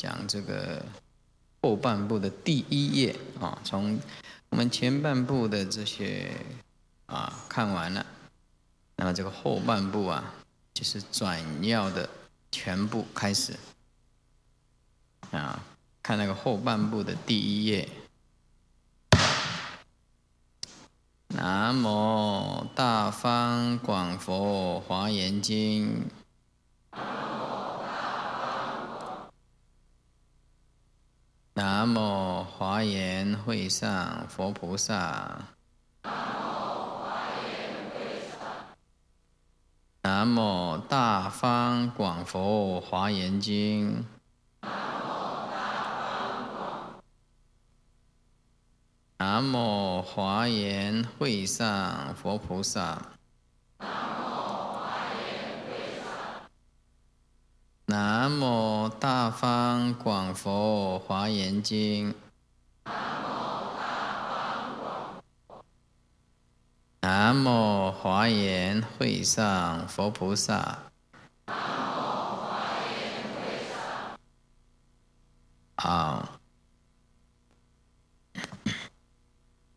讲这个后半部的第一页啊，从我们前半部的这些啊看完了，那么这个后半部啊就是转要的全部开始啊，看那个后半部的第一页，《南无大方广佛华严经》。南无华严会上佛菩萨，南无大方广佛华严经，南无大方广，南无华严会上佛菩萨。南无大方广佛华严经。南无华严会上佛菩萨。好，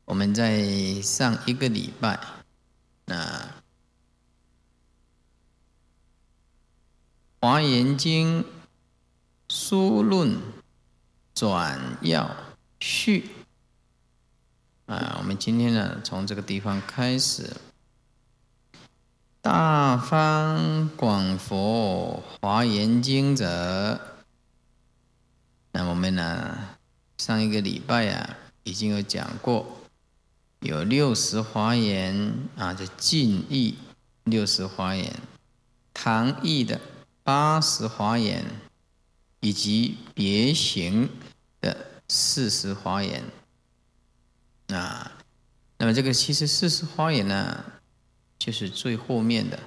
我们在上一个礼拜，那。《华严经》疏论转要序啊，我们今天呢，从这个地方开始，《大方广佛华严经》者，那我们呢，上一个礼拜啊，已经有讲过，有六十华严啊，这晋义六十华严，唐义的。八十华严，以及别行的四十华严，啊，那么这个其实四十华严呢，就是最后面的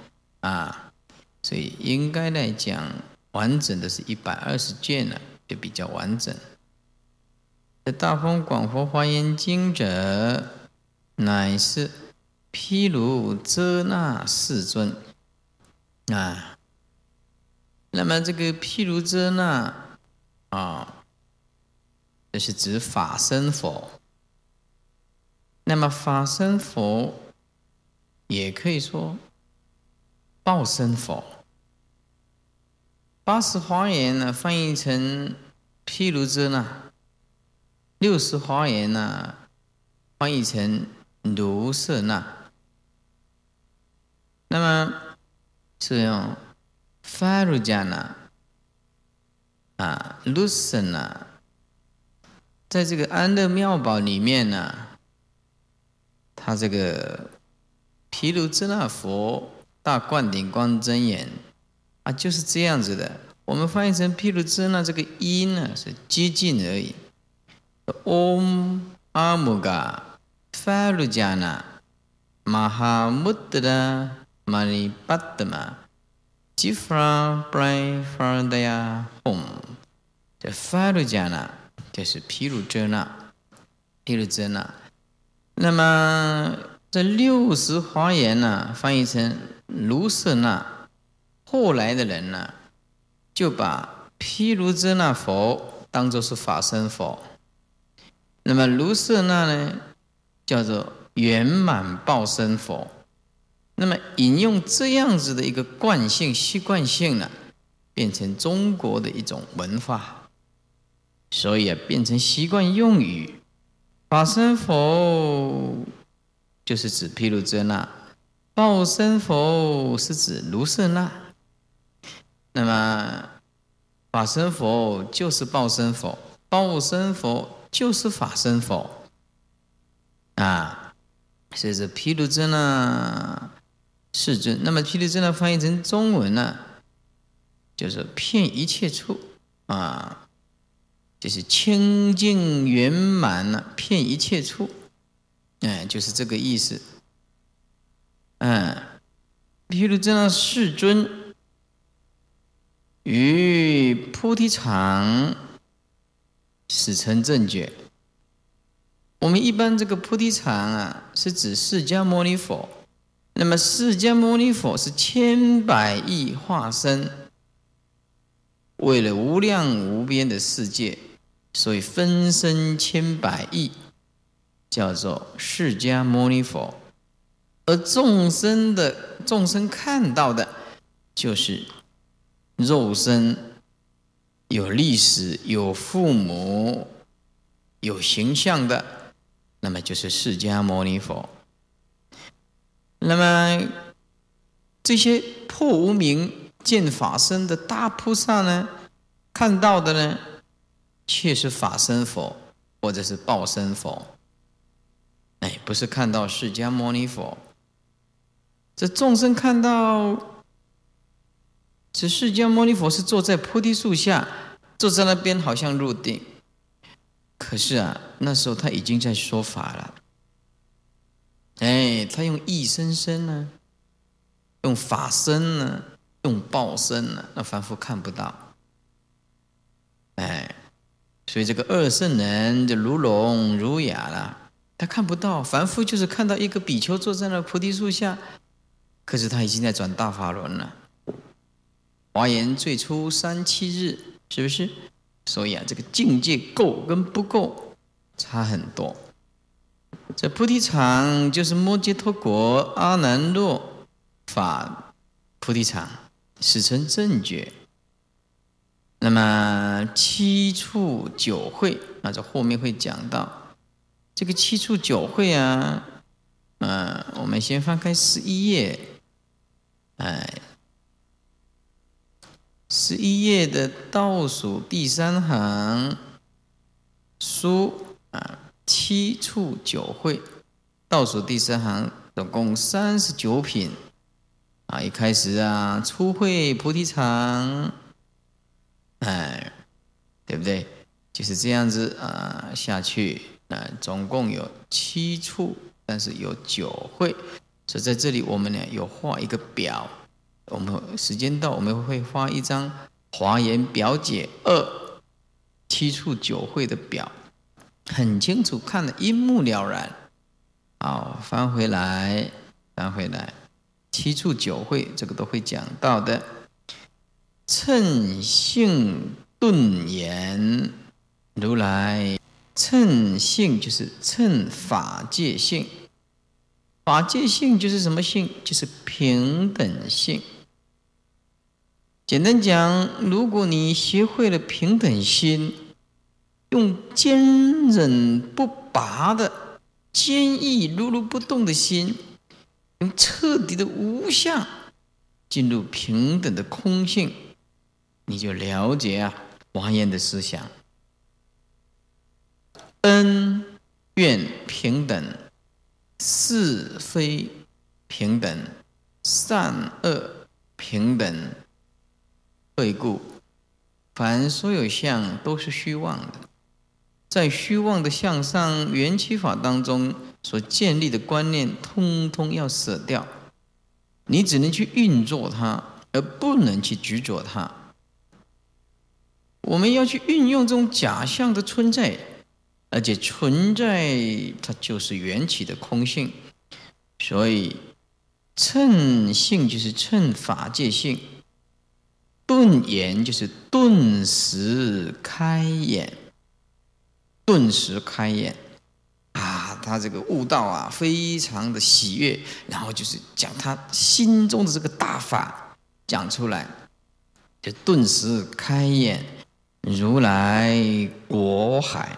啊，所以应该来讲完整的是一百二十卷呢，就比较完整。大风广佛华严经者，乃是毗卢遮那世尊啊。那么这个譬如遮那啊，这是指法身佛。那么法身佛也可以说报身佛。八十华严呢，翻译成譬如遮那；六十华严呢，翻译成卢舍那。那么这样。Farujana 啊，l u c e n a 在这个安乐妙宝里面呢，他这个毗卢遮那佛大灌顶光真言啊，就是这样子的。我们翻译成毗卢遮那，这个音呢是接近而已。Om Amga f h a r u j a n a Mahamudra Mahipatma。Jivra Brahma d i a Homa，这法 a 迦 a 就是毗卢遮那，毗卢遮那。那么这六十华严呢，翻译成卢舍那。后来的人呢，就把毗卢遮那佛当做是法身佛。那么卢舍那呢，叫做圆满报身佛。那么，引用这样子的一个惯性、习惯性呢，变成中国的一种文化，所以啊，变成习惯用语，“法身佛”就是指毗卢遮那，“报身佛”是指卢舍那。那么，“法身佛”就是“报身佛”，“报身佛”就是“法身佛”啊，所以说毗卢遮那。世尊，那么菩提尊呢？翻译成中文呢，就是“骗一切处”，啊，就是清净圆满了，骗一切处，哎，就是这个意思。嗯，菩如尊啊，世尊与菩提场史成正觉。我们一般这个菩提场啊，是指释迦牟尼佛。那么，释迦牟尼佛是千百亿化身，为了无量无边的世界，所以分身千百亿，叫做释迦牟尼佛。而众生的众生看到的，就是肉身有历史、有父母、有形象的，那么就是释迦牟尼佛。那么，这些破无明见法身的大菩萨呢，看到的呢，却是法身佛或者是报身佛，哎，不是看到释迦牟尼佛。这众生看到，这释迦牟尼佛是坐在菩提树下，坐在那边好像入定，可是啊，那时候他已经在说法了。哎，他用意身呢，用法身呢，用报身呢，那凡夫看不到。哎，所以这个二圣人就如聋如哑了，他看不到。凡夫就是看到一个比丘坐在那菩提树下，可是他已经在转大法轮了，华严最初三七日，是不是？所以啊，这个境界够跟不够差很多。这菩提场就是摩揭陀国阿难若法菩提场，史称正觉。那么七处九会，那这后面会讲到。这个七处九会啊，嗯，我们先翻开十一页，哎，十一页的倒数第三行书啊。七处九会，倒数第三行，总共三十九品，啊，一开始啊，初会菩提场，哎，对不对？就是这样子啊下去，啊，总共有七处，但是有九会，所以在这里我们呢有画一个表，我们时间到，我们会发一张华严表解二七处九会的表。很清楚，看得一目了然。好，翻回来，翻回来。七处九会，这个都会讲到的。称性顿言，如来称性就是称法界性，法界性就是什么性？就是平等性。简单讲，如果你学会了平等心。用坚韧不拔的坚毅、如如不动的心，用彻底的无相进入平等的空性，你就了解啊，王燕的思想：恩怨平等，是非平等，善恶平等，退故，凡所有相都是虚妄的。在虚妄的向上缘起法当中所建立的观念，通通要舍掉。你只能去运作它，而不能去执着它。我们要去运用这种假象的存在，而且存在它就是缘起的空性。所以，称性就是称法界性，顿言就是顿时开眼。顿时开眼，啊，他这个悟道啊，非常的喜悦。然后就是讲他心中的这个大法，讲出来，就顿时开眼。如来果海，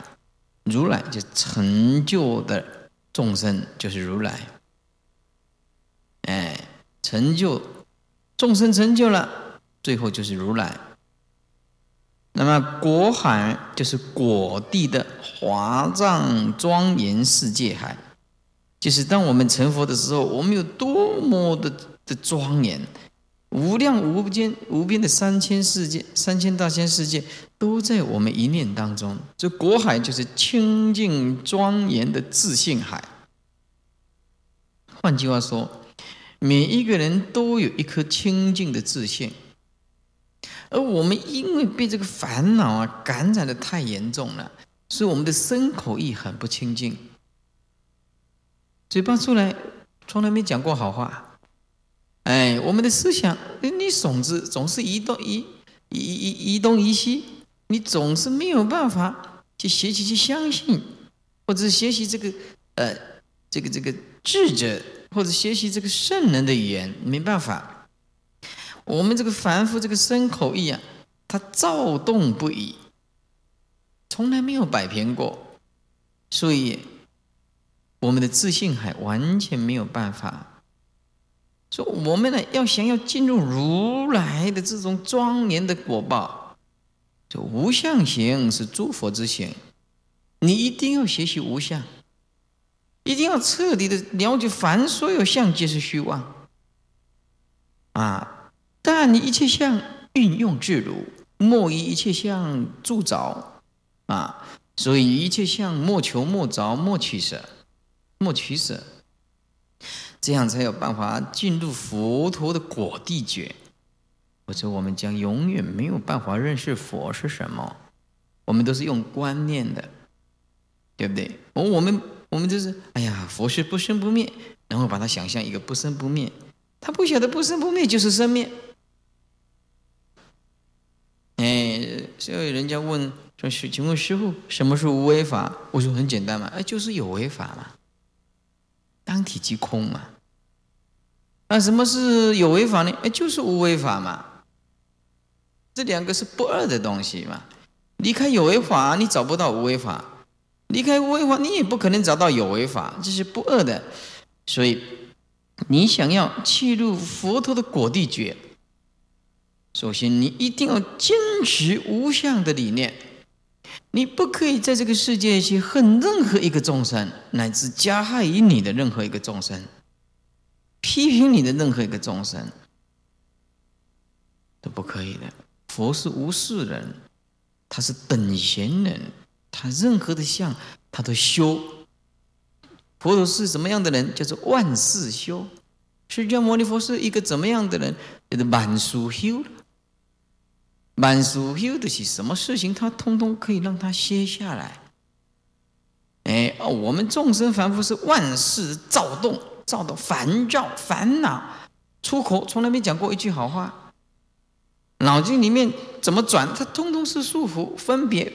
如来就成就的众生就是如来。哎，成就众生，成就了，最后就是如来。那么果海就是果地的华藏庄严世界海，就是当我们成佛的时候，我们有多么的的庄严，无量无边无边的三千世界、三千大千世界都在我们一念当中。这果海就是清净庄严的自信海。换句话说，每一个人都有一颗清净的自信。而我们因为被这个烦恼啊感染的太严重了，所以我们的身口意很不清净。嘴巴出来从来没讲过好话，哎，我们的思想你总是总是移动移移移移动移西，你总是没有办法去学习去相信，或者学习这个呃这个这个智者，或者学习这个圣人的语言，没办法。我们这个凡夫，这个牲口一样，他躁动不已，从来没有摆平过，所以我们的自信还完全没有办法。说我们呢，要想要进入如来的这种庄严的果报，这无相行是诸佛之行，你一定要学习无相，一定要彻底的了解凡所有相皆是虚妄，啊。但一切相运用自如，莫以一切相铸着啊，所以一切相莫求莫着，莫取舍，莫取舍，这样才有办法进入佛陀的果地觉。否则我们将永远没有办法认识佛是什么。我们都是用观念的，对不对？我我们我们就是哎呀，佛是不生不灭，然后把它想象一个不生不灭，他不晓得不生不灭就是生灭。所以人家问说：“请问师傅，什么是无为法？”我说：“很简单嘛，哎，就是有为法嘛，当体即空嘛。那什么是有为法呢？哎，就是无为法嘛。这两个是不二的东西嘛。离开有为法，你找不到无为法；离开无为法，你也不可能找到有为法。这是不二的。所以，你想要契入佛陀的果地觉。”首先，你一定要坚持无相的理念。你不可以在这个世界去恨任何一个众生，乃至加害于你的任何一个众生，批评你的任何一个众生都不可以的。佛是无事人，他是等闲人，他任何的相他都修。佛陀是什么样的人？叫做万事修。释迦牟尼佛是一个怎么样的人？叫做满俗修。满足有得起什么事情，他通通可以让他歇下来。哎哦，我们众生凡夫是万事躁动、躁的烦躁、烦恼，出口从来没讲过一句好话，脑筋里面怎么转，他通通是束缚、分别、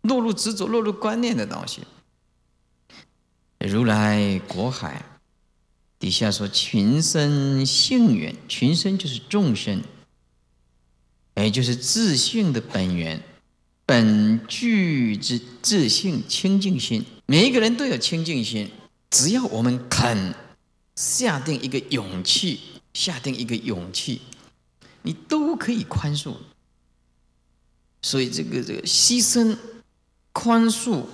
落入执着、落入观念的东西。如来果海底下说，群生性缘，群生就是众生。也就是自信的本源、本具之自信清净心。每一个人都有清净心，只要我们肯下定一个勇气，下定一个勇气，你都可以宽恕。所以，这个这个牺牲、宽恕、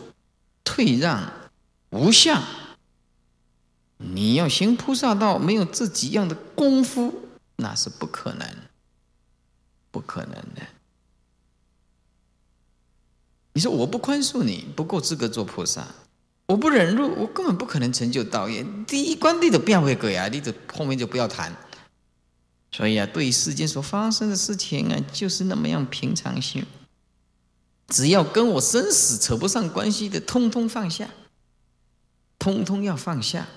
退让、无相，你要行菩萨道，没有这几样的功夫，那是不可能。不可能的。你说我不宽恕你，不够资格做菩萨，我不忍辱，我根本不可能成就道业。第一关你都变回鬼啊，你这后面就不要谈。所以啊，对于世间所发生的事情啊，就是那么样平常心。只要跟我生死扯不上关系的，通通放下，通通要放下。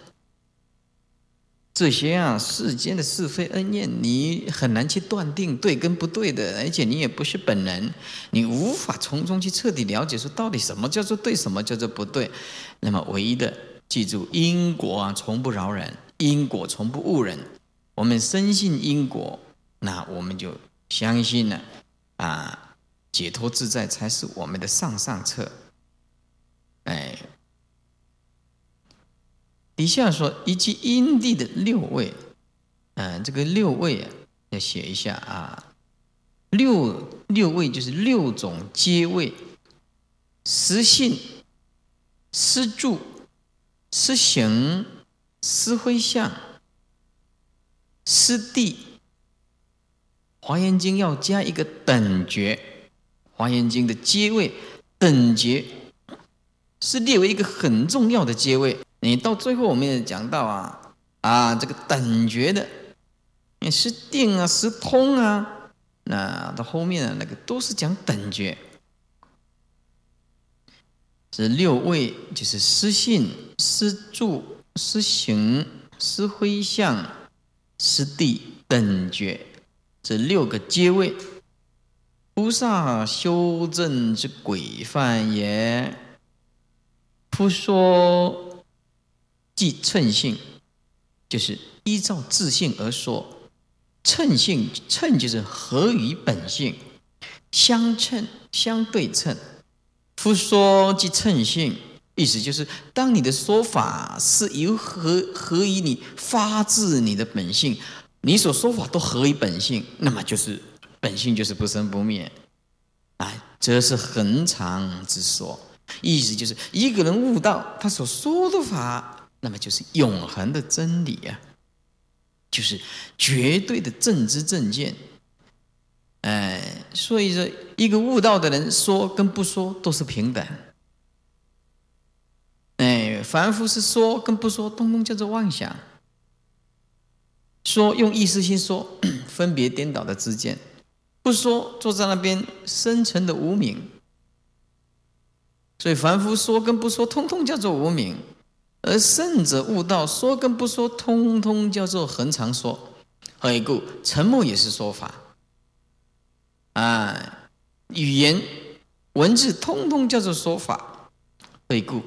这些啊，世间的是非恩怨，你很难去断定对跟不对的，而且你也不是本人，你无法从中去彻底了解说到底什么叫做对，什么叫做不对。那么唯一的，记住因果啊，从不饶人，因果从不误人。我们深信因果，那我们就相信了啊，解脱自在才是我们的上上策，哎。底下说一句因地的六位，嗯，这个六位啊，要写一下啊。六六位就是六种阶位，实信、施助、施行、施会相、师地。华严经要加一个等觉，华严经的阶位等觉是列为一个很重要的阶位。你到最后我们也讲到啊啊，这个等觉的，你是定啊，是通啊，那到后面的那个都是讲等觉，这六位就是思信、思助、思行、思灰相、思地等觉这六个阶位，菩萨修正之规范也，不说。即称性，就是依照自性而说。称性，称就是合于本性，相称、相对称。夫说即称性，意思就是：当你的说法是由合合于你发自你的本性，你所说法都合于本性，那么就是本性就是不生不灭。啊，则是恒常之说，意思就是一个人悟道，他所说的法那么就是永恒的真理呀，就是绝对的正知正见，哎，所以说一个悟道的人说跟不说都是平等，哎，凡夫是说跟不说，通通叫做妄想，说用意识心说，分别颠倒的之见，不说坐在那边深沉的无名。所以凡夫说跟不说，通通叫做无名。而圣者悟道，说跟不说，通通叫做恒常说。何以故？沉默也是说法。啊，语言、文字，通通叫做说法。何以故？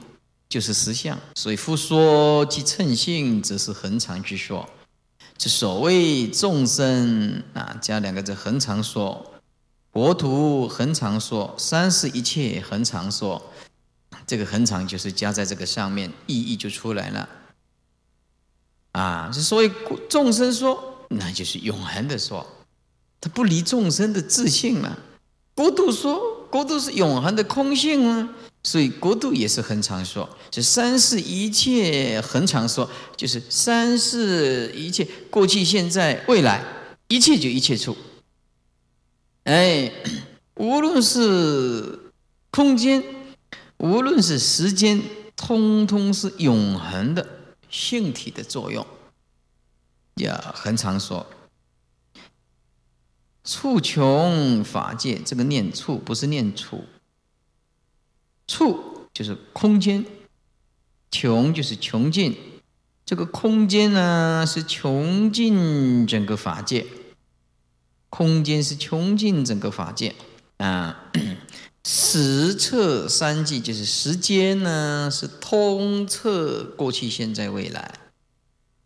就是实相。所以夫说即称性，则是恒常之说。这所谓众生啊，加两个字恒常说；国土恒常说；三世一切恒常说。这个恒常就是加在这个上面，意义就出来了。啊，所以众生说，那就是永恒的说，它不离众生的自信嘛。国土说，国土是永恒的空性啊，所以国土也是恒常说。这三世一切恒常说，就是三世一切过去、现在、未来一切就一切处。哎，无论是空间。无论是时间，通通是永恒的性体的作用。也很常说，处穷法界，这个念处不是念处，处就是空间，穷就是穷尽，这个空间呢是穷尽整个法界，空间是穷尽整个法界，啊。实测三际，就是时间呢是通彻过去、现在、未来，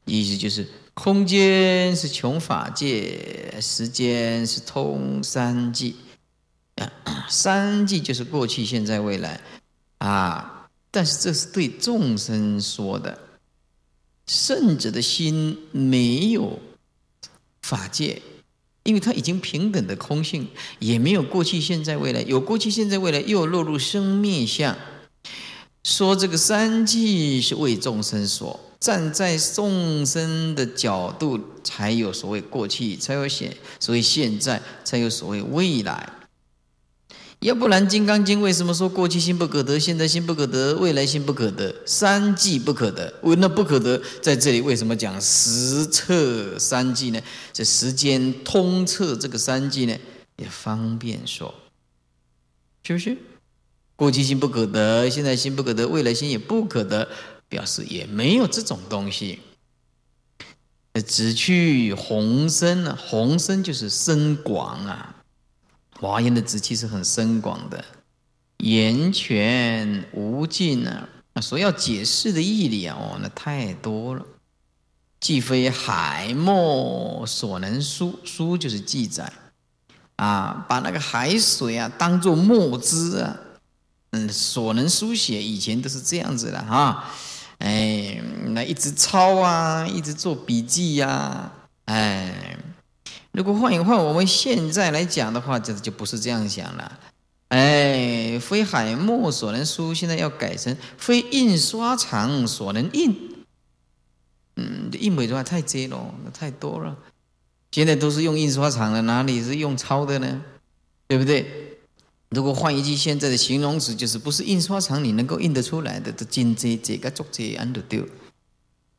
意思就是空间是穷法界，时间是通三际，三界就是过去、现在、未来啊。但是这是对众生说的，圣者的心没有法界。因为他已经平等的空性，也没有过去、现在、未来。有过去、现在、未来，又落入生灭相，说这个三际是为众生所站在众生的角度，才有所谓过去，才有现，所以现在才有所谓未来。要不然，《金刚经》为什么说过期心不可得，现在心不可得，未来心不可得，三际不可得？为，那不可得，在这里为什么讲十彻三际呢？这时间通彻这个三际呢，也方便说，是不是？过去心不可得，现在心不可得，未来心也不可得，表示也没有这种东西。只去红身红身就是身广啊。华严的旨气是很深广的，源泉无尽呢。啊，所要解释的义理啊，哦，那太多了，既非海墨所能书，书就是记载啊，把那个海水啊当做墨汁啊，嗯，所能书写，以前都是这样子的哈，哎，那一直抄啊，一直做笔记呀，哎。如果换一换，我们现在来讲的话，就就不是这样想了。哎，非海墨所能书，现在要改成非印刷厂所能印。嗯，印美的话太贼喽，那太多了。现在都是用印刷厂的，哪里是用抄的呢？对不对？如果换一句现在的形容词，就是不是印刷厂你能够印得出来的，这进这这个作者安的丢。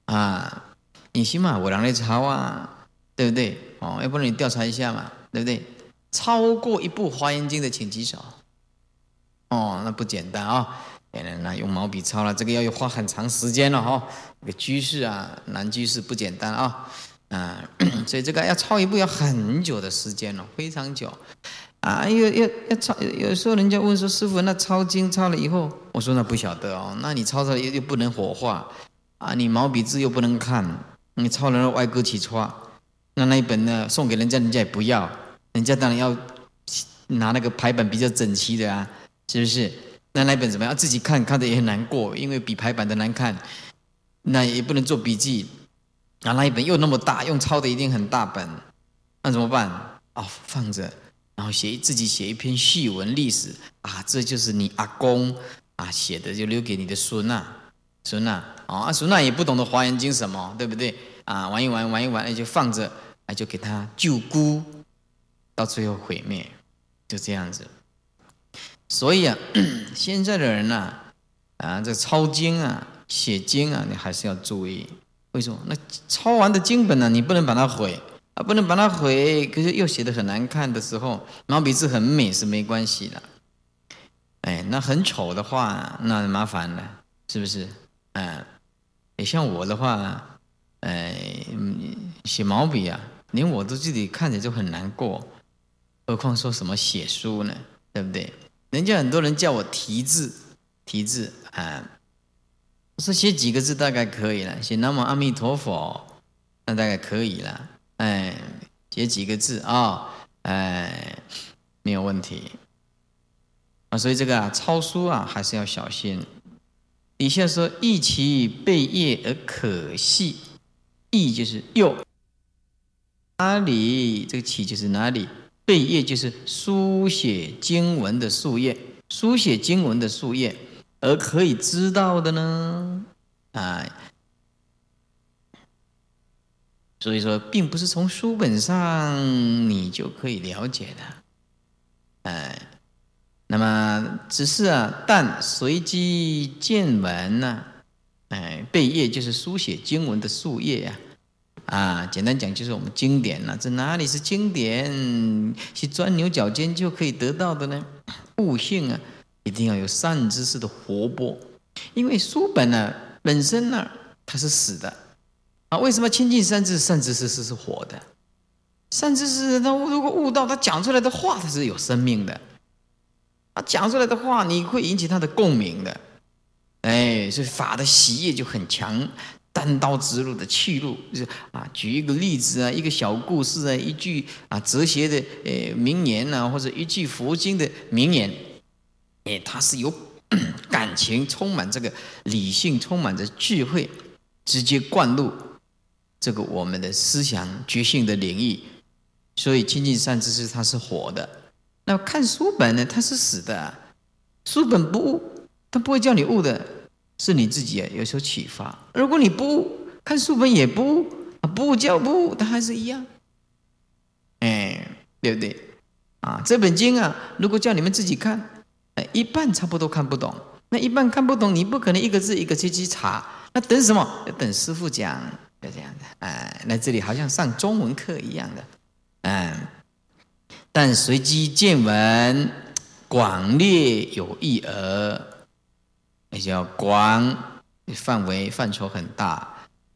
啊，你起码我让你抄啊。对不对？哦，要不然你调查一下嘛，对不对？超过一部《华严经》的，请举手。哦，那不简单啊！哎，那用毛笔抄了，这个要花很长时间了哈。一个居士啊，男居士不简单啊，啊，所以这个要抄一部要很久的时间了，非常久啊！要要要抄，有时候人家问说：“师傅，那抄经抄了以后？”我说：“那不晓得哦，那你抄抄又又不能火化啊，你毛笔字又不能看，你抄了歪勾起叉。”那那一本呢？送给人家，人家也不要。人家当然要拿那个排版比较整齐的啊，是不是？那那一本怎么样？自己看，看着也很难过，因为比排版的难看。那也不能做笔记。拿那一本又那么大，用抄的一定很大本。那怎么办？哦，放着，然后写自己写一篇序文历史啊，这就是你阿公啊写的，就留给你的孙啊，孙啊啊，孙啊也不懂得《华严经》什么，对不对？啊，玩一玩，玩一玩，就放着，哎，就给他救孤，到最后毁灭，就这样子。所以啊，现在的人呐，啊，这抄经啊，写经啊，你还是要注意。为什么？那抄完的经本呢，你不能把它毁，啊，不能把它毁。可是又写的很难看的时候，毛笔字很美是没关系的，哎，那很丑的话，那麻烦了，是不是？嗯，你像我的话。哎，写毛笔啊，连我都自己看着就很难过，何况说什么写书呢，对不对？人家很多人叫我题字，题字啊，我说写几个字大概可以了，写南无阿弥陀佛，那大概可以了。哎，写几个字啊，哎，没有问题啊。所以这个啊，抄书啊，还是要小心。底下说意其背业而可惜。”意就是右，哪里？这个起就是哪里？贝叶就是书写经文的树叶，书写经文的树叶，而可以知道的呢？哎，所以说，并不是从书本上你就可以了解的，哎，那么只是啊，但随机见闻呢？哎，贝叶就是书写经文的树叶呀，啊，简单讲就是我们经典了，这哪里是经典？去钻牛角尖就可以得到的呢？悟性啊，一定要有善知识的活泼，因为书本呢本身呢它是死的，啊，为什么亲近善识？善知识是是活的？善知识他如果悟到，他讲出来的话他是有生命的，他讲出来的话你会引起他的共鸣的。哎，所以法的习业就很强，单刀直入的去路，就是啊，举一个例子啊，一个小故事啊，一句啊，哲学的呃名言呐，或者一句佛经的名言，哎，它是有 感情，充满这个理性，充满着智慧，直接灌入这个我们的思想、觉醒的领域。所以清净善知识，它是活的；那看书本呢，它是死的，书本不他不会叫你悟的，是你自己啊。有所启发，如果你不看书本，也不不教不悟，他还是一样，哎，对不对？啊，这本经啊，如果叫你们自己看，一半差不多看不懂，那一半看不懂，你不可能一个字一个字去查，那等什么？要等师傅讲，要这样的哎，那这里好像上中文课一样的，嗯。但随机见闻广略有益而。那叫广，范围范畴很大；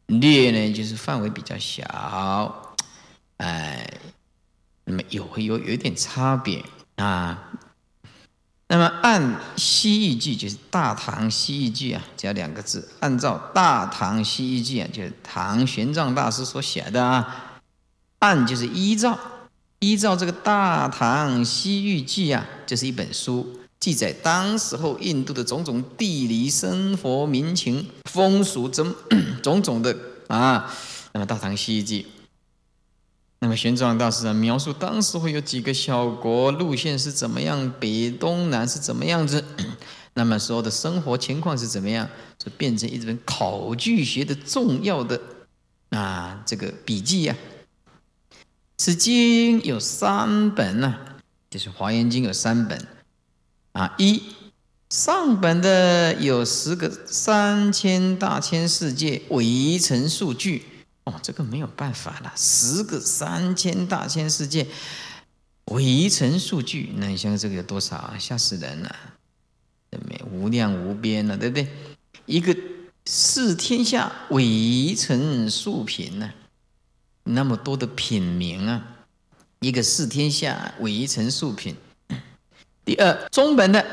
略呢，就是范围比较小。哎，那么有有有点差别啊。那么按《西域记》就是《大唐西域记》啊，只要两个字。按照《大唐西域记》啊，就是唐玄奘大师所写的啊。按就是依照，依照这个《大唐西域记》啊，这是一本书。记载当时候印度的种种地理、生活、民情、风俗等 种种的啊，那么《大唐西域记》，那么玄奘大师描述当时会有几个小国，路线是怎么样，北、东、南是怎么样子，那么说的生活情况是怎么样，就变成一本考据学的重要的啊这个笔记呀。此经有三本呐，就是《华严经》有三本。啊，一上本的有十个三千大千世界，围成数据哦，这个没有办法了。十个三千大千世界，围成数据，那你想想这个有多少，啊？吓死人了，没无量无边了，对不对？一个视天下围成数品呢，那么多的品名啊，一个视天下围成数品。第二中本的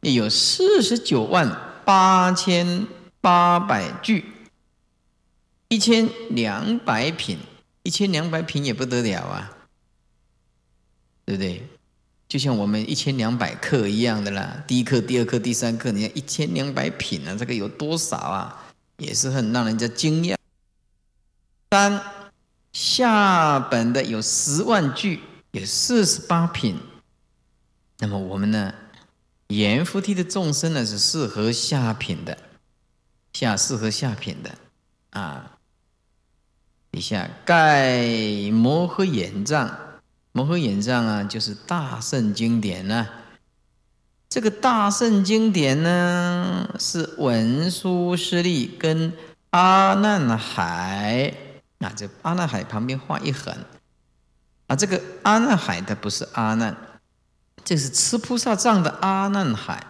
有四十九万八千八百句，一千两百品，一千两百品也不得了啊，对不对？就像我们一千两百克一样的啦，第一克、第二克、第三克，你看一千两百品啊，这个有多少啊？也是很让人家惊讶。三下本的有十万句，有四十八品。那么我们呢，阎浮提的众生呢是适合下品的，下适合下品的，啊，以下盖摩诃衍藏，摩诃衍藏啊就是大圣经典呢。这个大圣经典呢是文殊师利跟阿难海，啊，这阿难海旁边画一横，啊，这个阿难海它不是阿难。这是吃菩萨藏的阿难海。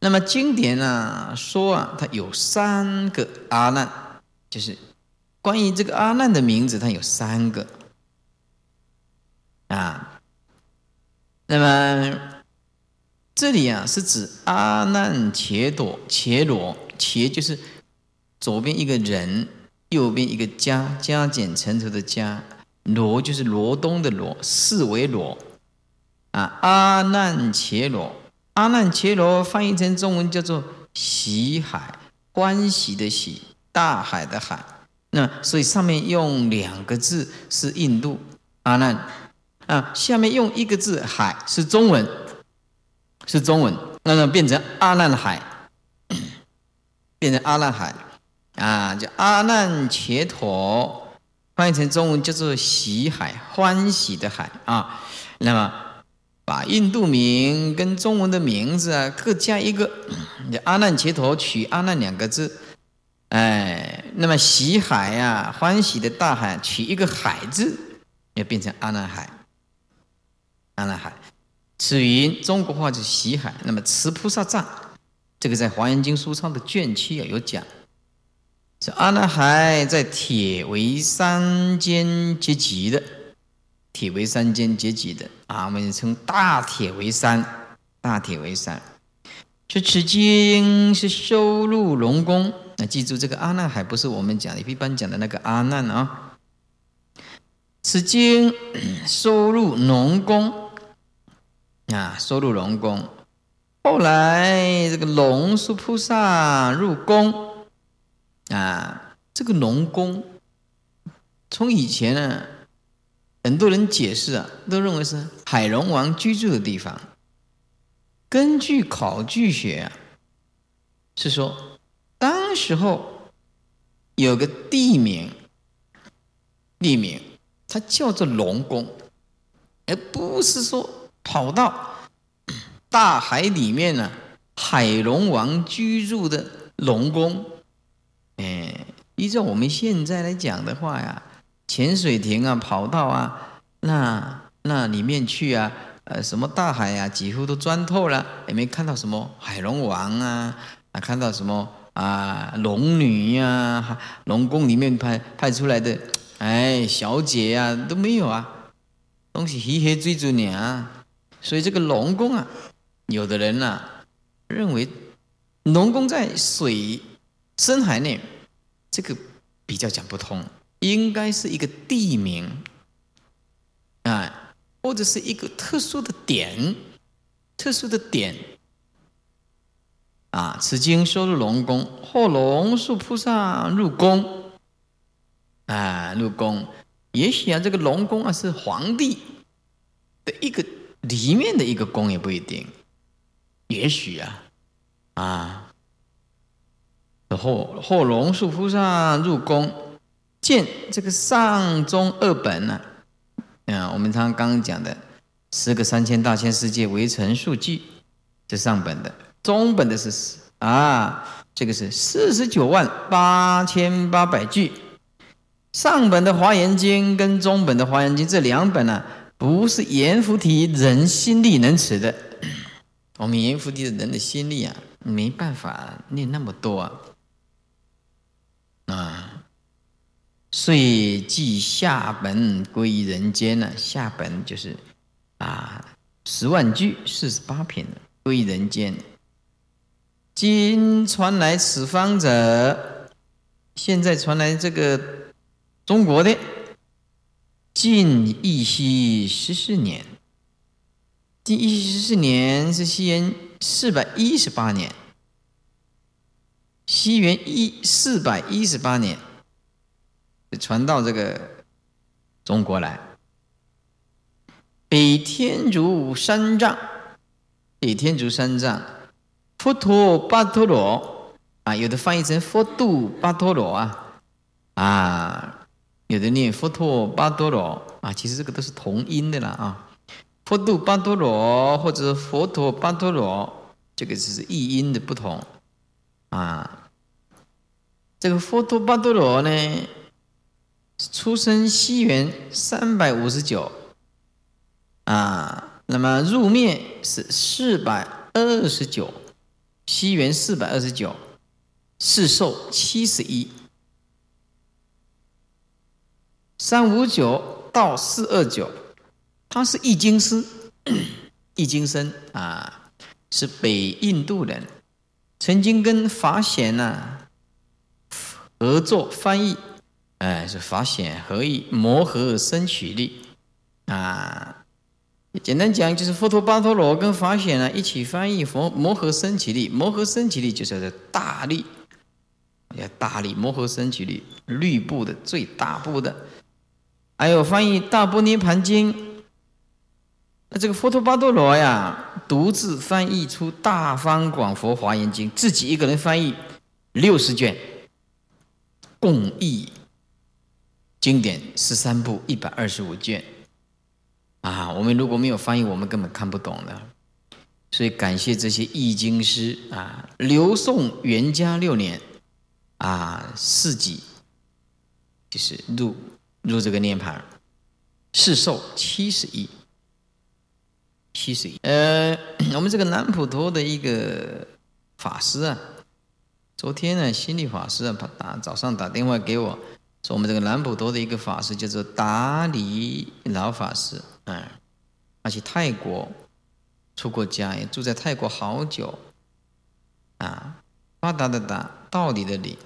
那么经典呢说啊，它有三个阿难，就是关于这个阿难的名字，它有三个啊。那么这里啊是指阿难且朵且罗，且就是左边一个人，右边一个加加减乘除的加，罗就是罗东的罗，四维罗。啊，阿难伽罗，阿难伽罗翻译成中文叫做喜海，欢喜的喜，大海的海。那所以上面用两个字是印度阿难，啊，下面用一个字海是中文，是中文。那么变成阿难海，变成阿难海，啊，叫阿难伽陀，翻译成中文叫做喜海，欢喜的海啊，那么。把印度名跟中文的名字啊各加一个，叫阿难切陀，取阿难两个字。哎，那么喜海呀，欢喜的大海，取一个海字，要变成阿难海。阿难海，此云中国话就喜海。那么慈菩萨藏，这个在《华严经》书上的卷七啊有讲。这阿难海在铁围山间结集的。铁为三间阶级的啊，我们称大铁为三，大铁为三。这此经是收入龙宫，那记住这个阿难海不是我们讲的一般讲的那个阿难啊。此经收入龙宫啊，收入龙宫。后来这个龙树菩萨入宫啊，这个龙宫从以前呢。很多人解释啊，都认为是海龙王居住的地方。根据考据学啊，是说当时候有个地名，地名它叫做龙宫，而不是说跑到大海里面呢，海龙王居住的龙宫。哎，依照我们现在来讲的话呀。潜水艇啊，跑道啊，那那里面去啊，呃，什么大海啊，几乎都钻透了，也没看到什么海龙王啊，啊，看到什么啊龙女呀，龙宫里面派派出来的，哎，小姐啊，都没有啊，东西黑黑追逐你啊，所以这个龙宫啊，有的人呐，认为龙宫在水深海内，这个比较讲不通。应该是一个地名啊，或者是一个特殊的点，特殊的点啊。此经收入龙宫，或龙树菩萨入宫，啊，入宫。也许啊，这个龙宫啊是皇帝的一个里面的一个宫，也不一定。也许啊，啊，或或龙树菩萨入宫。见这个上中二本呢，啊，我们刚刚讲的十个三千大千世界为成数据，这上本的，中本的是啊，这个是四十九万八千八百句。上本的《华严经》跟中本的《华严经》这两本呢，不是阎浮提人心力能持的。我们阎浮提的人的心力啊，没办法念那么多啊。遂寄下本归人间了。下本就是啊，十万句四十八篇归人间。今传来此方者，现在传来这个中国的晋义熙十四年。晋义熙十四年是西元四百一十八年。西元一四百一十八年。传到这个中国来，比天竺三藏，比天竺三藏，佛陀巴陀罗啊，有的翻译成佛度巴陀罗啊，啊，有的念佛陀巴陀罗啊，其实这个都是同音的了啊，佛度巴陀罗或者佛陀巴陀罗，这个只是异音的不同啊，这个佛陀巴陀罗呢？出生西元三百五十九，啊，那么入面是四百二十九，西元四百二十九，世寿七十一。三五九到四二九，他是易经师，易经生啊，是北印度人，曾经跟法显呢合作翻译。哎，是法显合一，磨合僧取力啊，简单讲就是佛陀巴陀罗跟法显呢一起翻译佛磨合僧起力，磨合僧起力就是大力，要大力磨合僧起力，律部的最大部的，还有翻译《大般涅盘经》，那这个佛陀巴陀罗呀独自翻译出《大方广佛华严经》，自己一个人翻译六十卷，共译。经典十三部一百二十五卷，啊，我们如果没有翻译，我们根本看不懂的。所以感谢这些易经师啊。刘宋元嘉六年，啊，四己就是入入这个涅盘，是寿七十亿，七十亿。呃，我们这个南普陀的一个法师啊，昨天呢，心理法师啊，打早上打电话给我。说我们这个南普陀的一个法师，叫做达里老法师，嗯，而且泰国出过家，也住在泰国好久，啊，达达的达，道理的理。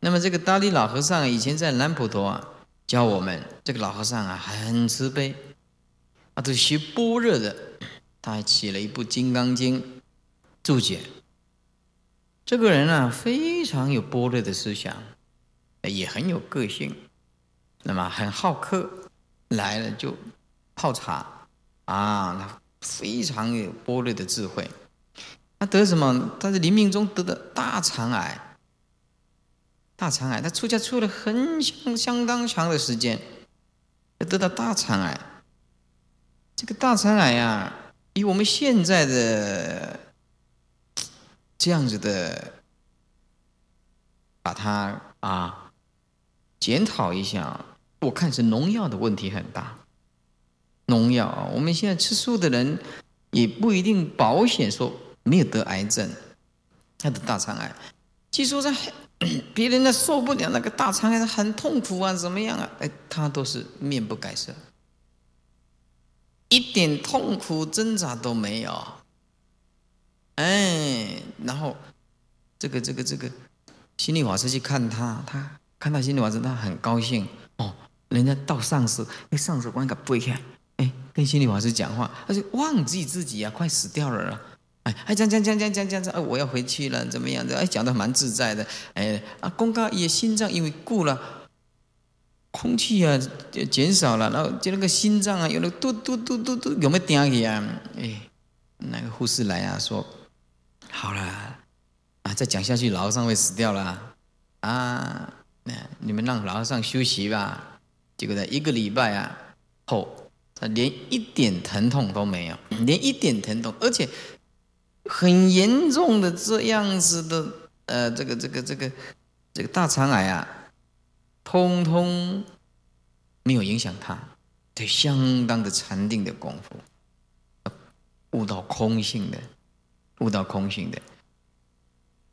那么这个达里老和尚以前在南普陀教我们，这个老和尚啊很慈悲，他都学般若的，他还起了一部《金刚经》注解，这个人啊，非常有般若的思想。也很有个性，那么很好客，来了就泡茶啊，非常有波罗的智慧。他得什么？他在临命中得的大肠癌。大肠癌，他出家出了很相相当长的时间，得到大肠癌。这个大肠癌啊，以我们现在的这样子的，把它啊。检讨一下，我看是农药的问题很大。农药，我们现在吃素的人也不一定保险说没有得癌症，他的大肠癌，据说在 别人那受不了那个大肠癌很痛苦啊，怎么样啊？哎，他都是面不改色，一点痛苦挣扎都没有。哎，然后这个这个这个心理法师去看他，他。看到心理法师，他很高兴哦。人家到丧司，那丧司观卡不会看，哎，跟心理法师讲话，他就忘记自己啊，快死掉了啦！哎，哎，讲讲讲讲讲讲讲，哎，我要回去了，怎么样子？哎，讲的蛮自在的。哎，啊，公告也心脏因为固了，空气啊就减少了，然后就那个心脏啊，有那嘟嘟嘟嘟嘟有没有停去啊？哎，那个护士来啊，说好了，啊，再讲下去老上会死掉了，啊。那你们让老和尚休息吧。结果呢，一个礼拜啊后，他连一点疼痛都没有，连一点疼痛，而且很严重的这样子的，呃，这个这个这个这个大肠癌啊，通通没有影响他。得相当的禅定的功夫，悟到空性的，悟到空性的，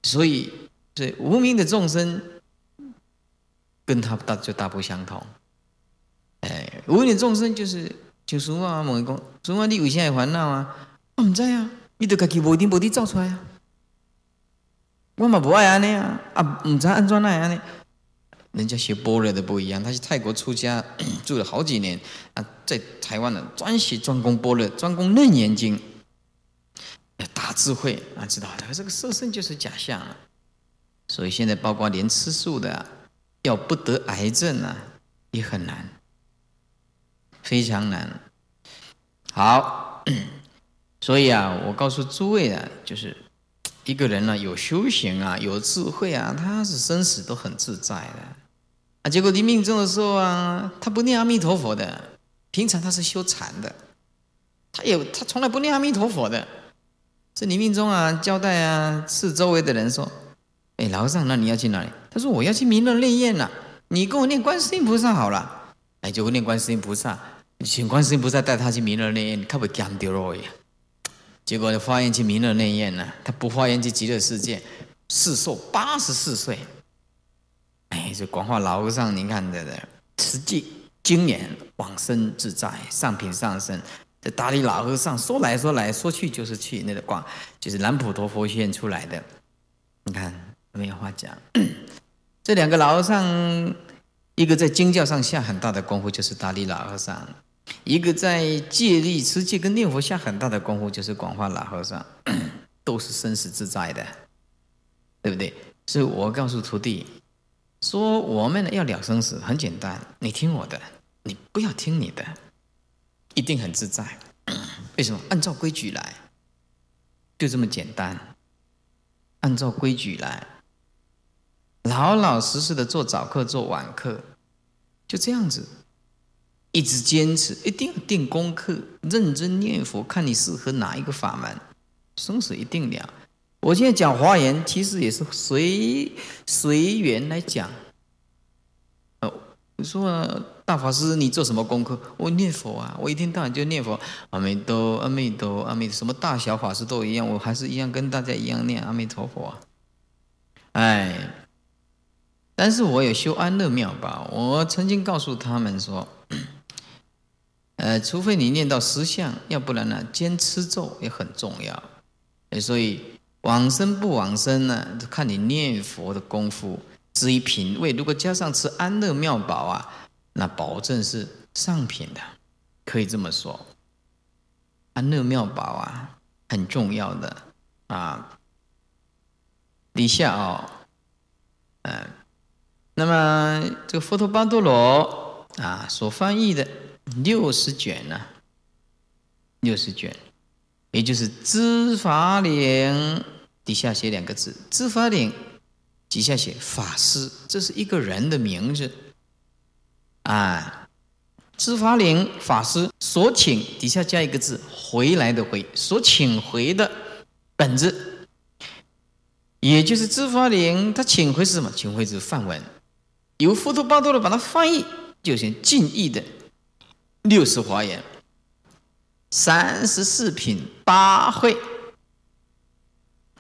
所以这无名的众生。跟他大就大不相同，哎，无你众生就是就是嘛，问伊讲，俗话你有啥会烦恼啊？我不在呀，你都家己无端无地造出来呀。我嘛不爱安尼啊，啊，唔知安怎那安尼。人家学波乐的不一样，他是泰国出家住了好几年啊，在台湾呢，专学专攻波乐，专攻楞严经，大智慧啊，知道的这个色身就是假象，所以现在包括连吃素的。要不得癌症啊，也很难，非常难。好，所以啊，我告诉诸位啊，就是一个人呢，有修行啊，有智慧啊，他是生死都很自在的啊。结果你命中的时候啊，他不念阿弥陀佛的，平常他是修禅的，他也他从来不念阿弥陀佛的，这你命中啊交代啊，是周围的人说。哎，老和尚，那你要去哪里？他说：“我要去弥勒内院了。”你跟我念观世音菩萨好了。哎，就会念观世音菩萨，请观世音菩萨带他去弥勒内院，他不讲丢了去。结果就发现去弥勒内院了，他不发缘去极乐世界，世寿八十四岁。哎，这广化老和尚，您看的，实际经年往生自在，上品上生。这大德老和尚说来说来说去就是去那个广，就是南普陀佛学院出来的，你看。没有话讲，这两个老和尚，一个在经教上下很大的功夫，就是达利老和尚；一个在戒律、持戒跟念佛下很大的功夫，就是广化老和尚。都是生死自在的，对不对？所以我告诉徒弟说，我们要了生死很简单，你听我的，你不要听你的，一定很自在。为什么？按照规矩来，就这么简单，按照规矩来。老老实实的做早课、做晚课，就这样子，一直坚持，一定要定功课，认真念佛，看你适合哪一个法门，生死一定了。我现在讲华严，其实也是随随缘来讲。哦，你说大法师，你做什么功课？我念佛啊，我一天到晚就念佛，阿弥陀，阿弥陀，阿弥，什么大小法师都一样，我还是一样跟大家一样念阿弥陀佛啊，哎。但是我有修安乐妙吧？我曾经告诉他们说，呃，除非你念到实相，要不然呢，坚持咒也很重要。所以往生不往生呢，看你念佛的功夫。至于品位，如果加上吃安乐妙宝啊，那保证是上品的，可以这么说。安乐妙宝啊，很重要的啊。底下哦，嗯。那么，这个佛陀巴多罗啊，所翻译的六十卷呢，六十卷，也就是知法领底下写两个字，知法领底下写法师，这是一个人的名字啊。知法领法师所请底下加一个字回来的回，所请回的本子，也就是知法领，他请回是什么？请回是梵文。由佛陀巴多罗把它翻译，就成近义的《六十华严》三十四品八会，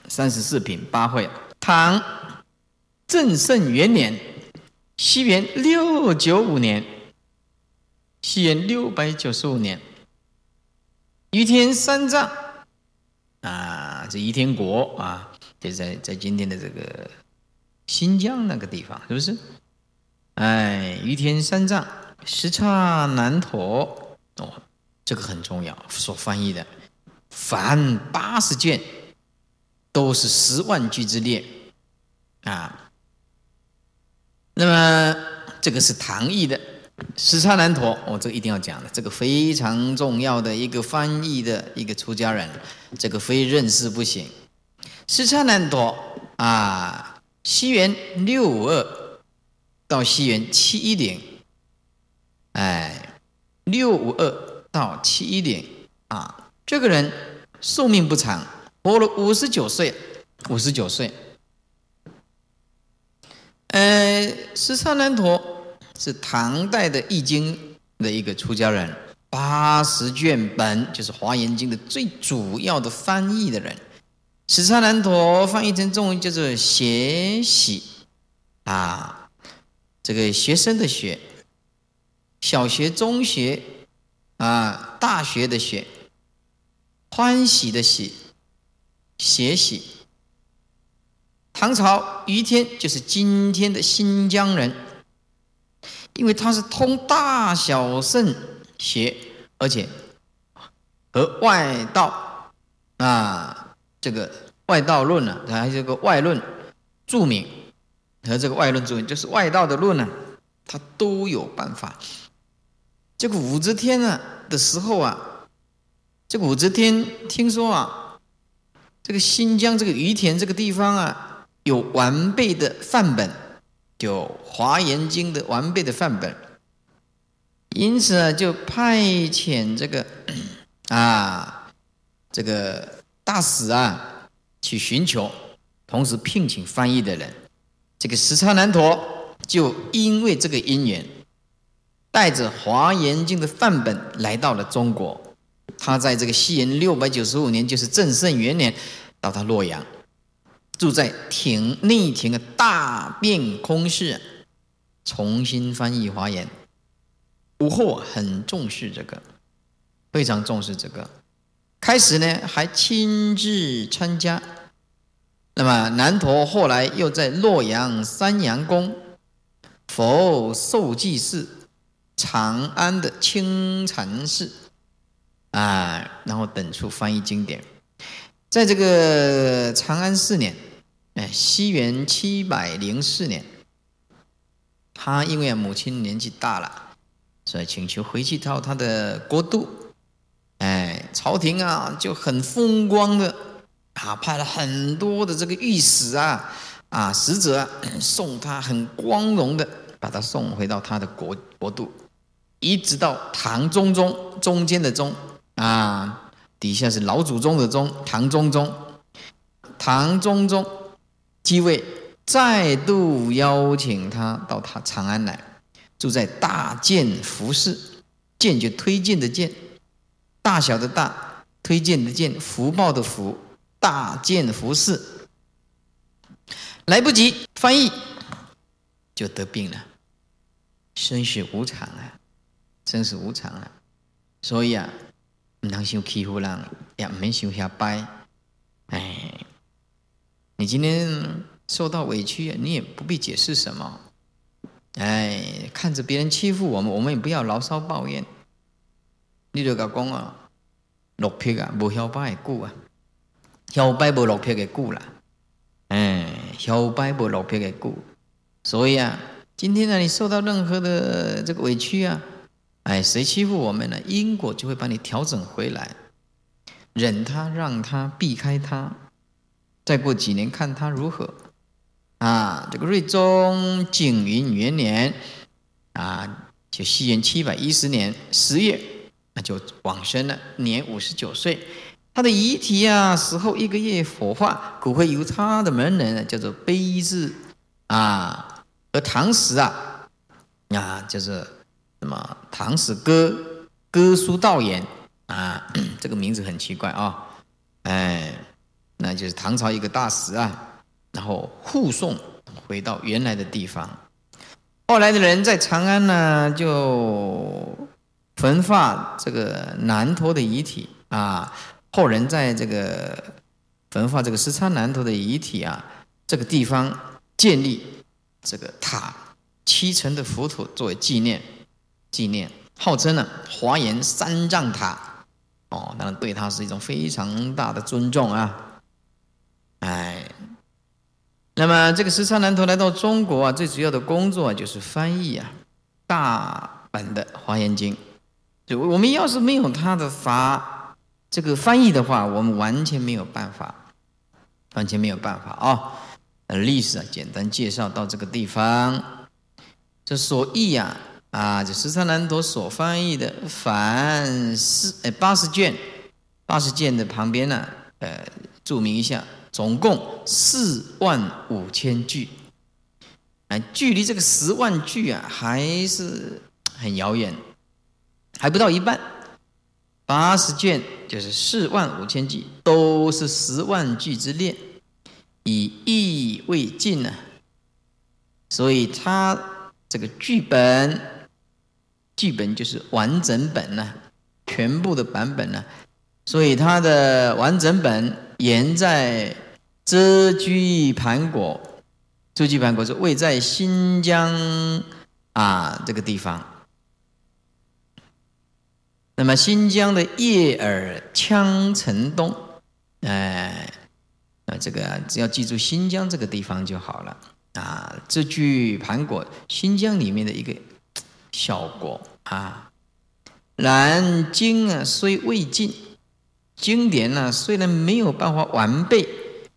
三十四品八会。唐正圣元年，西元六九五年，西元六百九十五年，于天三藏啊，这于天国啊，就在在今天的这个新疆那个地方，是不是？哎，于田三藏十刹难陀哦，这个很重要。所翻译的凡八十卷都是十万句之列啊。那么这个是唐译的十刹难陀，我这个一定要讲的，这个非常重要的一个翻译的一个出家人，这个非认识不行。十刹难陀啊，西元六二。到西元七一年，哎，六五二到七一年啊，这个人寿命不长，活了五十九岁，五十九岁。呃，十三难陀是唐代的《易经》的一个出家人，八十卷本就是《华严经》的最主要的翻译的人。十三难陀翻译成中文叫做写喜，啊。这个学生的学，小学、中学，啊，大学的学，欢喜的喜，学习。唐朝于天就是今天的新疆人，因为他是通大小圣学，而且和外道啊，这个外道论啊，他还是个外论著名。和这个外论作用，就是外道的论呢，他都有办法。这个武则天呢的时候啊，这个武则天听说啊，这个新疆这个于田这个地方啊，有完备的范本，有《华严经》的完备的范本，因此呢，就派遣这个 啊，这个大使啊，去寻求，同时聘请翻译的人。这个十叉难陀就因为这个因缘，带着《华严经》的范本来到了中国。他在这个西元六百九十五年，就是正圣元年，到达洛阳，住在庭内庭的大辩空室，重新翻译《华严》。武后很重视这个，非常重视这个，开始呢还亲自参加。那么南陀后来又在洛阳三阳宫、佛寿济寺、长安的清禅寺啊，然后等处翻译经典。在这个长安四年，哎，西元七百零四年，他因为母亲年纪大了，所以请求回去到他的国度。哎，朝廷啊就很风光的。啊，派了很多的这个御史啊，啊，使者 送他很光荣的，把他送回到他的国国度，一直到唐中宗中间的宗啊，底下是老祖宗的宗。唐中宗，唐中宗继位，再度邀请他到他长安来，住在大建福寺，建就推荐的建，大小的大，推荐的建，福报的福。大件服饰来不及翻译，就得病了。生死无常啊，生死无常啊。所以啊，唔能想欺负人，也唔修想遐掰。哎，你今天受到委屈，你也不必解释什么。哎，看着别人欺负我们，我们也不要牢骚抱怨。你就讲啊，落魄啊，无晓掰过啊。小拜无落片的故啦，哎，小拜无落片的故，所以啊，今天呢，你受到任何的这个委屈啊，哎，谁欺负我们呢？因果就会把你调整回来，忍他，让他避开他，再过几年看他如何。啊，这个睿宗景云元年啊，就西元七百一十年十月，那就往生了，年五十九岁。他的遗体呀，死后一个月火化，骨灰由他的门人叫做碑志，啊，而唐时啊，啊，就是什么唐时哥哥书道言啊，这个名字很奇怪啊，哎，那就是唐朝一个大石啊，然后护送回到原来的地方，后来的人在长安呢就焚化这个南陀的遗体啊。后人在这个焚化这个石叉南头的遗体啊，这个地方建立这个塔七层的浮土作为纪念，纪念，号称呢华严三藏塔。哦，当然对他是一种非常大的尊重啊。哎，那么这个十三南头来到中国啊，最主要的工作就是翻译啊大本的华严经。就我们要是没有他的法这个翻译的话，我们完全没有办法，完全没有办法啊！呃，历史啊，简单介绍到这个地方。这所译呀，啊，这十三难陀所翻译的，凡四呃八十卷，八十卷的旁边呢，呃，注明一下，总共四万五千句，哎，距离这个十万句啊，还是很遥远，还不到一半。八十卷就是四万五千句，都是十万句之列，以意未尽呢。所以它这个剧本，剧本就是完整本呢，全部的版本呢。所以它的完整本言在遮居盘果，遮居盘果是位在新疆啊这个地方。那么新疆的叶尔羌城东，哎，那这个只要记住新疆这个地方就好了啊。这句盘果，新疆里面的一个小国啊。然经啊虽未尽，经典呢虽然没有办法完备，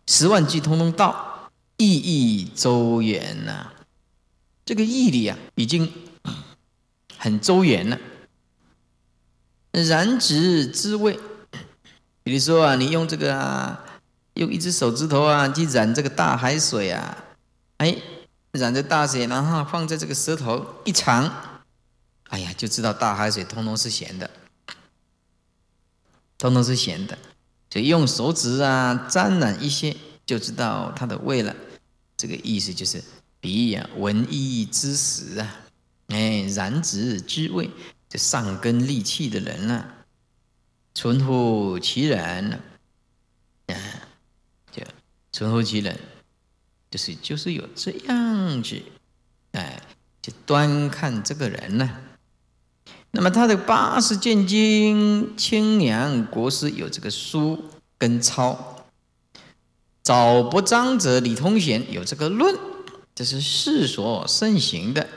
十万句通通到，意义周远呐。这个毅力啊已经很周远了。燃指滋味，比如说啊，你用这个，啊，用一只手指头啊，去染这个大海水啊，哎，染着大水，然后放在这个舌头一尝，哎呀，就知道大海水通通是咸的，通通是咸的，就用手指啊沾染一些，就知道它的味了。这个意思就是，鼻闻一知十啊，哎，燃指滋味。这上根利器的人呢，存乎其然了，嗯，就存乎其然，就是就是有这样子，哎，就端看这个人呢。那么他的八十见经、清凉国师有这个书跟抄，早不张者李通贤有这个论，这是世所盛行的。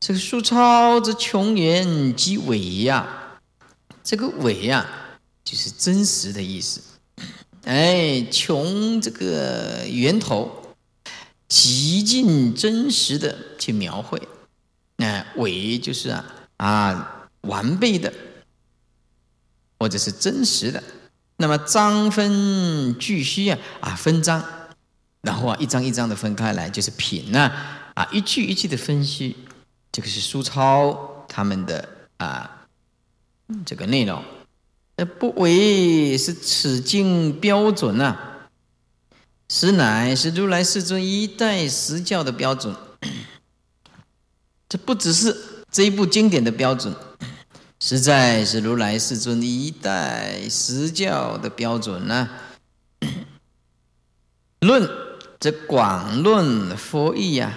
这个“疏抄”这“穷言及尾”呀，这个“尾”呀，就是真实的意思。哎，“穷”这个源头，极尽真实的去描绘。哎，“尾”就是啊啊完备的，或者是真实的。那么“张分句析”啊啊分章，然后啊一张一张的分开来，就是品啊啊一句一句的分析。这个是苏超他们的啊，这个内容。呃，不为是此经标准呐，实乃是如来世尊一代实教的标准。这不只是这一部经典的标准，实在是如来世尊一代实教的标准呢。论则广论佛义呀，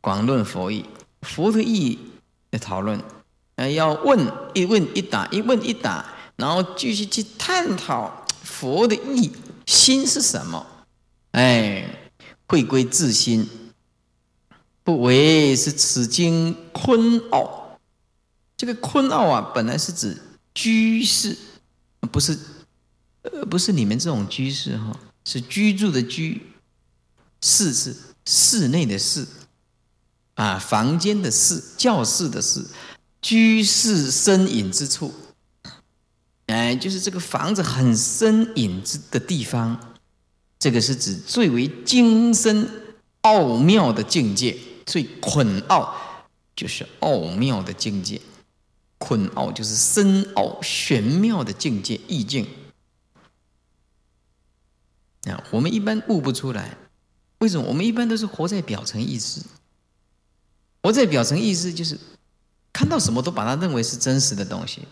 广论佛义。佛的意义的讨论，哎，要问一问一答，一问一答，然后继续去探讨佛的意义，心是什么？哎，回归自心，不为是此经坤奥。这个坤奥啊，本来是指居士，不是，呃，不是你们这种居士哈，是居住的居，室是室内的室。啊，房间的事，教室的事，居室深隐之处，哎，就是这个房子很深隐之的地方。这个是指最为精深奥妙的境界，最困奥就是奥妙的境界，困奥就是深奥玄妙的境界意境。啊，我们一般悟不出来，为什么？我们一般都是活在表层意识。活在表层意思就是看到什么都把它认为是真实的东西，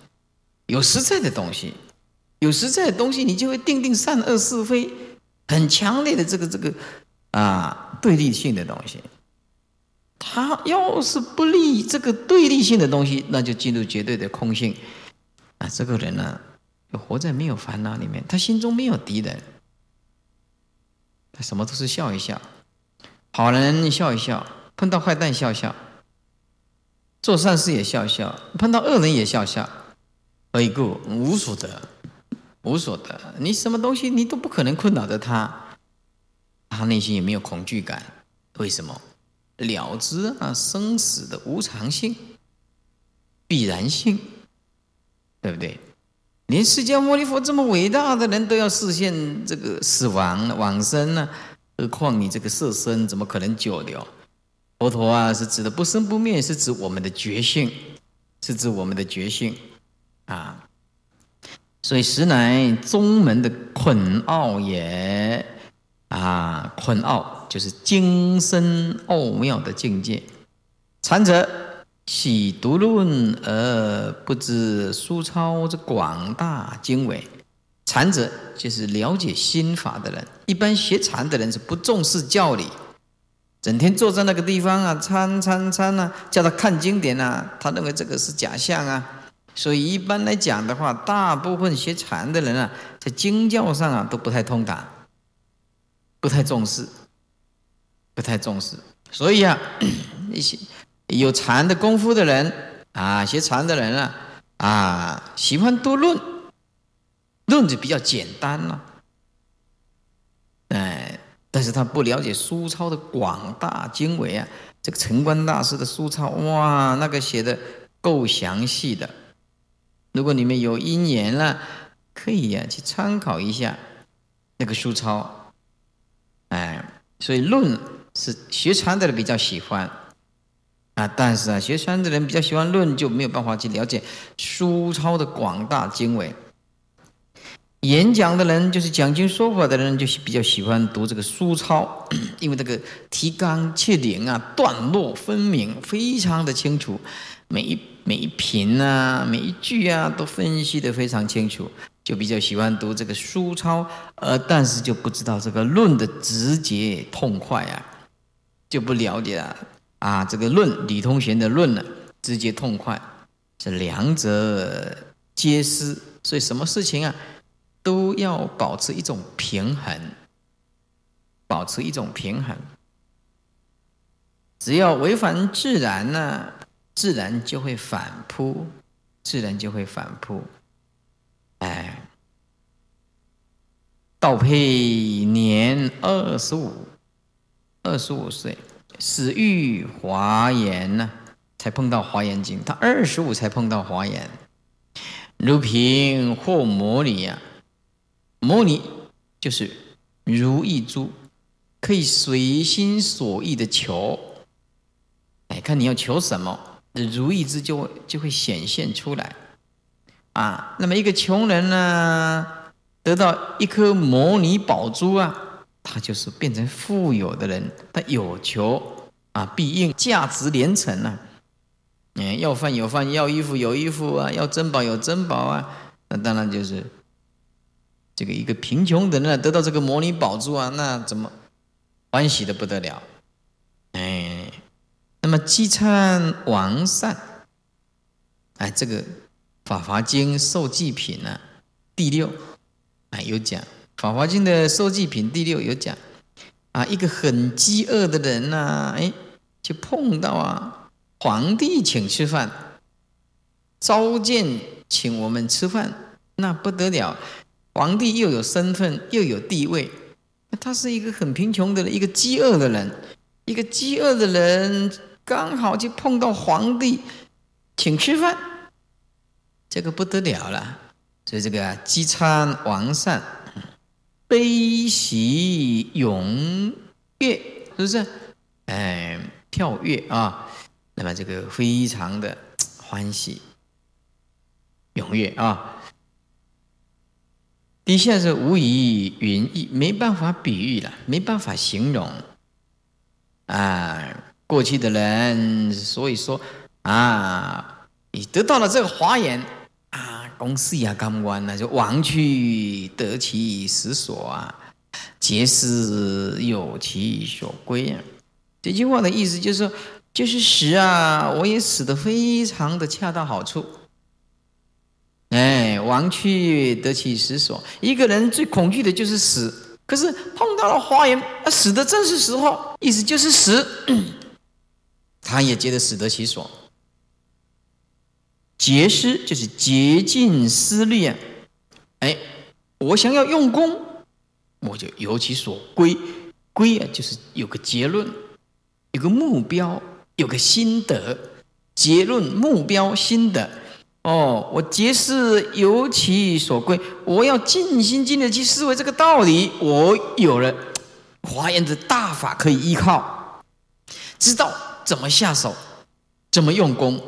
有实在的东西，有实在的东西，你就会定定善恶是非，很强烈的这个这个啊对立性的东西。他要是不立这个对立性的东西，那就进入绝对的空性啊。这个人呢，就活在没有烦恼里面，他心中没有敌人，他什么都是笑一笑，好人笑一笑。碰到坏蛋笑笑，做善事也笑笑，碰到恶人也笑笑，何以故？无所得，无所得。你什么东西你都不可能困扰着他，他内心也没有恐惧感。为什么？了知啊，生死的无常性、必然性，对不对？连释迦牟尼佛这么伟大的人都要实现这个死亡、往生呢，何况你这个色身，怎么可能久留？佛陀啊，是指的不生不灭，是指我们的觉性，是指我们的觉性，啊，所以实乃宗门的困奥也，啊，困奥就是精深奥妙的境界。禅者喜读论而不知书抄之广大经纬。禅者就是了解心法的人，一般学禅的人是不重视教理。整天坐在那个地方啊，参参参啊，叫他看经典呐，他认为这个是假象啊，所以一般来讲的话，大部分学禅的人啊，在经教上啊都不太通达，不太重视，不太重视。所以啊，那 些有禅的功夫的人啊，学禅的人啊，啊，喜欢多论，论就比较简单了。但是他不了解苏超的广大经纬啊，这个陈观大师的书超，哇，那个写的够详细的。如果你们有一年了，可以呀，去参考一下那个书超。哎，所以论是学禅的人比较喜欢啊，但是啊，学禅的人比较喜欢论就没有办法去了解苏超的广大经纬。演讲的人就是讲经说法的人，就比较喜欢读这个书抄，因为这个提纲挈领啊，段落分明，非常的清楚，每一每一品啊，每一句啊，都分析得非常清楚，就比较喜欢读这个书抄。呃，但是就不知道这个论的直接痛快啊，就不了解了。啊，这个论李通玄的论呢，直接痛快，这两者皆失。所以什么事情啊？都要保持一种平衡，保持一种平衡。只要违反自然呢，自然就会反扑，自然就会反扑。哎，道配年二十五，二十五岁死遇华严呢，才碰到华严经。他二十五才碰到华严。如平或魔女呀。摩尼就是如意珠，可以随心所欲的求，哎，看你要求什么，如意珠就就会显现出来，啊，那么一个穷人呢，得到一颗摩尼宝珠啊，他就是变成富有的人，他有求啊必应，价值连城啊。嗯，要饭有饭，要衣服有衣服啊，要珍宝有珍宝啊，那当然就是。这个一个贫穷的人啊，得到这个摩尼宝珠啊，那怎么欢喜的不得了？哎，那么积善王善，哎，这个《法华经》受祭品呢？第六哎，有讲《法华经》的受祭品第六有讲啊，一个很饥饿的人呐，哎，就碰到啊皇帝请吃饭，召见请我们吃饭，那不得了。皇帝又有身份又有地位，他是一个很贫穷的人，一个饥饿的人，一个饥饿的人刚好就碰到皇帝请吃饭，这个不得了了。所以这个饥餐王善，悲喜踊跃，是不是？哎，跳跃啊，那么这个非常的欢喜踊跃啊。底下是无以云意，没办法比喻了，没办法形容啊。过去的人所以说啊，你得到了这个华严啊，公司呀，刚不惯了，就亡去得其所啊，皆是有其所归。啊。这句话的意思就是说，就是死啊，我也死的非常的恰到好处。哎，亡去得其死所。一个人最恐惧的就是死，可是碰到了花他死的正是时候。意思就是死，他也觉得死得其所。结思就是竭尽思虑啊。哎，我想要用功，我就由其所归。归啊，就是有个结论，有个目标，有个心得。结论、目标、心得。哦，我皆是由其所归，我要尽心尽力去思维这个道理，我有了 华严的大法可以依靠，知道怎么下手，怎么用功。